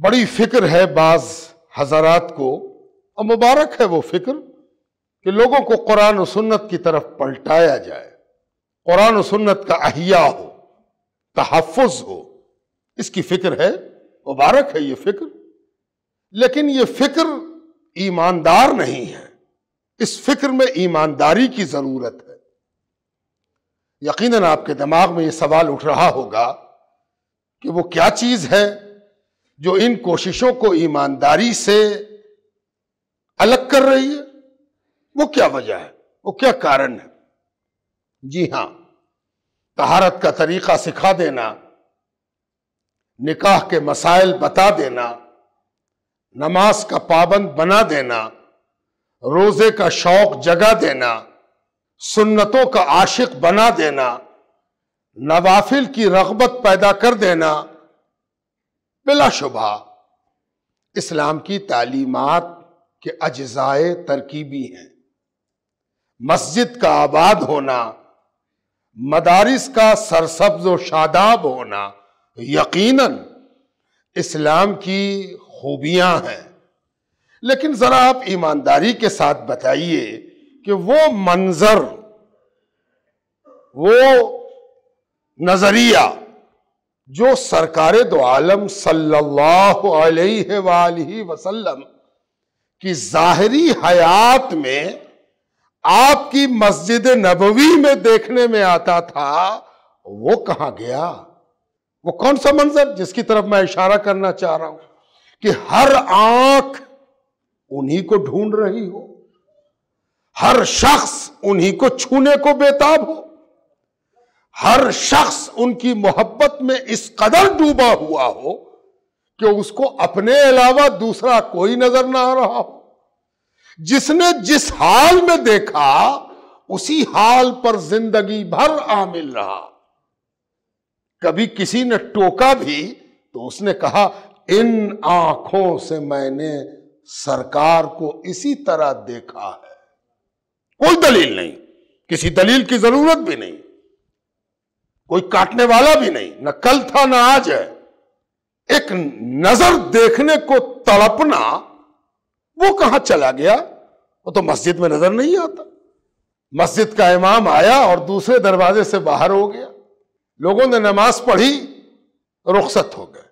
बड़ी फिक्र है बाज हजारात को और मुबारक है वो फिक्र कि लोगों को कुरान और सुन्नत की तरफ पलटाया जाए कुरान और सुन्नत का अहिया हो तहफ़ हो इसकी फिक्र है मुबारक है ये फिक्र लेकिन ये फिक्र ईमानदार नहीं है इस फिक्र में ईमानदारी की ज़रूरत है यकीनन आपके दिमाग में ये सवाल उठ रहा होगा कि वो क्या चीज़ है जो इन कोशिशों को ईमानदारी से अलग कर रही है वो क्या वजह है वो क्या कारण है जी हां तहारत का तरीका सिखा देना निकाह के मसाइल बता देना नमाज का पाबंद बना देना रोजे का शौक जगा देना सुन्नतों का आशिक बना देना नवाफिल की रगबत पैदा कर देना बिलाशुबा इस्लाम की तालीमत के अजाए तरकीबी हैं मस्जिद का आबाद होना मदारिस का सरसब्ज व शादाब होना यकीनन इस्लाम की खूबियां हैं लेकिन ज़रा आप ईमानदारी के साथ बताइए कि वो मंज़र वो नज़रिया जो सरकार दो आलम सल्लल्लाहु वसल्लम की ज़ाहरी हयात में आपकी मस्जिद नबवी में देखने में आता था वो कहा गया वो कौन सा मंजर जिसकी तरफ मैं इशारा करना चाह रहा हूं कि हर आंख उन्हीं को ढूंढ रही हो हर शख्स उन्हीं को छूने को बेताब हो हर शख्स उनकी मोहब्बत में इस कदर डूबा हुआ हो कि उसको अपने अलावा दूसरा कोई नजर ना आ रहा हो जिसने जिस हाल में देखा उसी हाल पर जिंदगी भर आमिल रहा कभी किसी ने टोका भी तो उसने कहा इन आंखों से मैंने सरकार को इसी तरह देखा है कोई दलील नहीं किसी दलील की जरूरत भी नहीं कोई काटने वाला भी नहीं न कल था ना आज है एक नजर देखने को तड़पना वो कहां चला गया वो तो मस्जिद में नजर नहीं आता मस्जिद का इमाम आया और दूसरे दरवाजे से बाहर हो गया लोगों ने नमाज पढ़ी रुखसत हो गए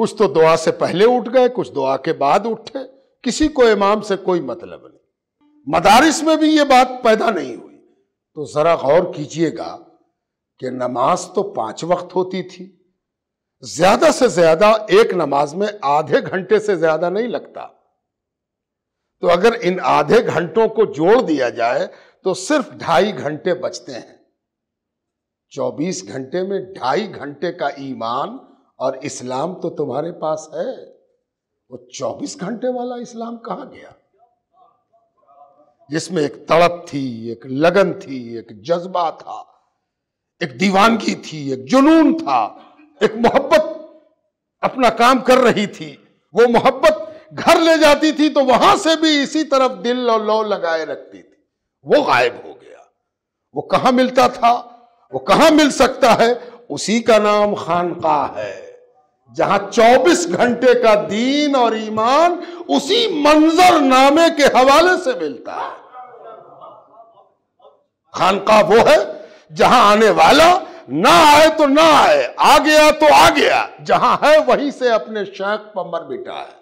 कुछ तो दुआ से पहले उठ गए कुछ दुआ के बाद उठे किसी को इमाम से कोई मतलब नहीं मदारिस में भी ये बात पैदा नहीं हुई तो जरा गौर कीजिएगा कि नमाज तो पांच वक्त होती थी ज्यादा से ज्यादा एक नमाज में आधे घंटे से ज्यादा नहीं लगता तो अगर इन आधे घंटों को जोड़ दिया जाए तो सिर्फ ढाई घंटे बचते हैं चौबीस घंटे में ढाई घंटे का ईमान और इस्लाम तो तुम्हारे पास है वो चौबीस घंटे वाला इस्लाम कहा गया जिसमें एक तड़प थी एक लगन थी एक जज्बा था एक दीवानगी थी एक जुनून था एक मोहब्बत अपना काम कर रही थी वो मोहब्बत घर ले जाती थी तो वहां से भी इसी तरफ दिल और लौ लगाए रखती थी वो गायब हो गया वो कहां मिलता था वो कहां मिल सकता है उसी का नाम खानका है जहां 24 घंटे का दीन और ईमान उसी मंजर नामे के हवाले से मिलता है खानका वो है जहां आने वाला ना आए तो ना आए आ गया तो आ गया जहां है वहीं से अपने शेख पर मर बिटा है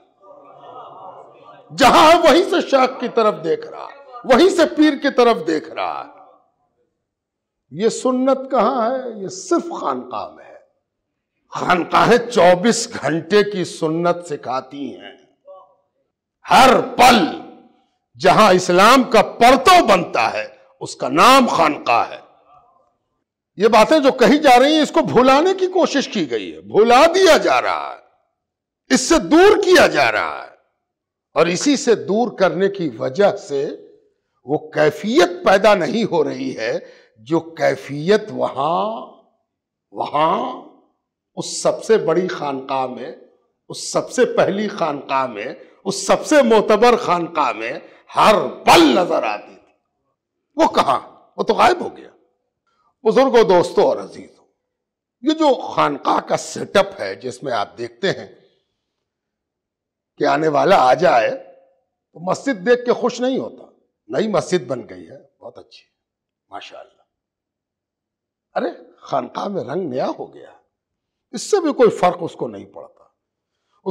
जहां है वहीं से शेख की तरफ देख रहा वहीं से पीर की तरफ देख रहा है ये सुन्नत कहां है ये सिर्फ खानकाह में है खानकाहें 24 घंटे की सुन्नत सिखाती हैं हर पल जहां इस्लाम का परतो बनता है उसका नाम खानका है ये बातें जो कही जा रही हैं इसको भुलाने की कोशिश की गई है भुला दिया जा रहा है इससे दूर किया जा रहा है और इसी से दूर करने की वजह से वो कैफियत पैदा नहीं हो रही है जो कैफियत वहां वहां उस सबसे बड़ी खानका में उस सबसे पहली खानका में उस सबसे मोतबर खानका में हर पल नजर आती थी वो कहा वो तो गायब हो गया बुजुर्गों दोस्तों और अजीजों ये जो खानका का सेटअप है जिसमें आप देखते हैं कि आने वाला आ जाए तो मस्जिद देख के खुश नहीं होता नई मस्जिद बन गई है बहुत अच्छी माशा अरे खानका में रंग नया हो गया इससे भी कोई फर्क उसको नहीं पड़ता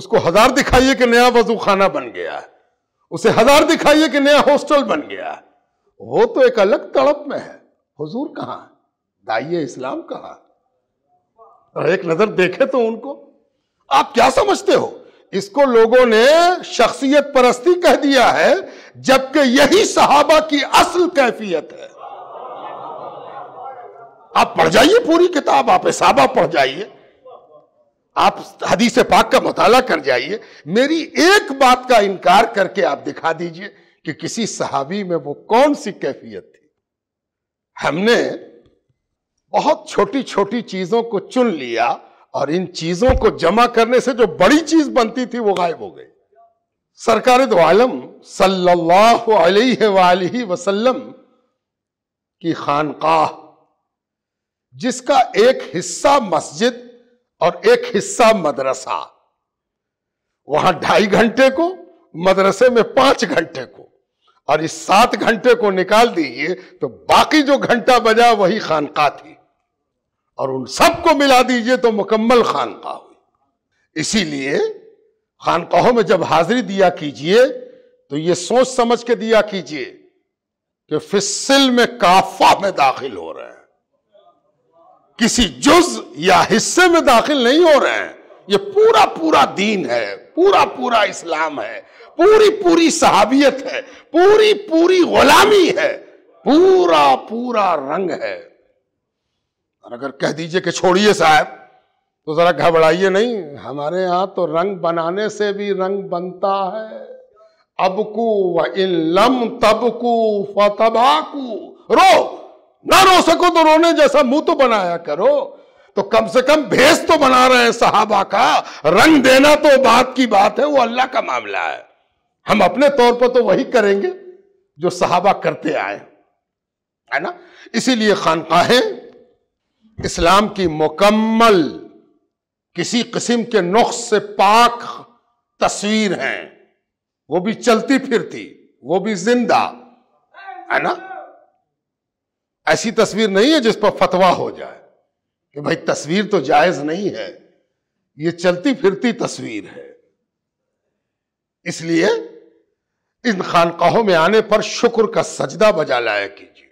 उसको हजार दिखाइए कि नया वजू खाना बन गया है उसे हजार दिखाइए कि नया हॉस्टल बन गया है वो तो एक अलग तड़प में है हुजूर कहाँ है दाइ इस्लाम कहा और एक नजर देखे तो उनको आप क्या समझते हो इसको लोगों ने शख्सियत परस्ती कह दिया है जबकि यही सहाबा की असल कैफियत है आप पढ़ जाइए पूरी किताब आप सहाबा पढ़ जाइए आप हदीस पाक का मताला कर जाइए मेरी एक बात का इनकार करके आप दिखा दीजिए कि किसी सहाबी में वो कौन सी कैफियत थी हमने बहुत छोटी छोटी चीजों को चुन लिया और इन चीजों को जमा करने से जो बड़ी चीज बनती थी वो गायब हो गई सरकार दो आलम सल्लल्लाहु वसल्लम की खानकाह जिसका एक हिस्सा मस्जिद और एक हिस्सा मदरसा वहां ढाई घंटे को मदरसे में पांच घंटे को और इस सात घंटे को निकाल दीजिए तो बाकी जो घंटा बजा वही खानका थी और उन सबको मिला दीजिए तो मुकम्मल खानका हुई इसीलिए खानकाहों में जब हाजिरी दिया कीजिए तो ये सोच समझ के दिया कीजिए कि फिसल में काफा में दाखिल हो रहे हैं किसी जुज या हिस्से में दाखिल नहीं हो रहे हैं ये पूरा पूरा दीन है पूरा पूरा इस्लाम है पूरी पूरी सहाबियत है पूरी पूरी गुलामी है पूरा पूरा रंग है और अगर कह दीजिए कि छोड़िए साहब तो ज़रा घबराइए नहीं हमारे यहाँ तो रंग बनाने से भी रंग बनता है अबकू व इलम तबकू फतबाकू रो ना रो सको तो रोने जैसा मुंह तो बनाया करो तो कम से कम भेस तो बना रहे हैं साहबा का रंग देना तो बात की बात है वो अल्लाह का मामला है हम अपने तौर पर तो वही करेंगे जो साहबा करते आए है ना इसीलिए खानकाहें इस्लाम की मुकम्मल किसी किस्म के नुख्स से पाक तस्वीर है वो भी चलती फिरती वो भी जिंदा है ना ऐसी तस्वीर नहीं है जिस पर फतवा हो जाए कि भाई तस्वीर तो जायज नहीं है ये चलती फिरती तस्वीर है इसलिए इन खानकाहों में आने पर शुक्र का सजदा बजा लाया कीजिए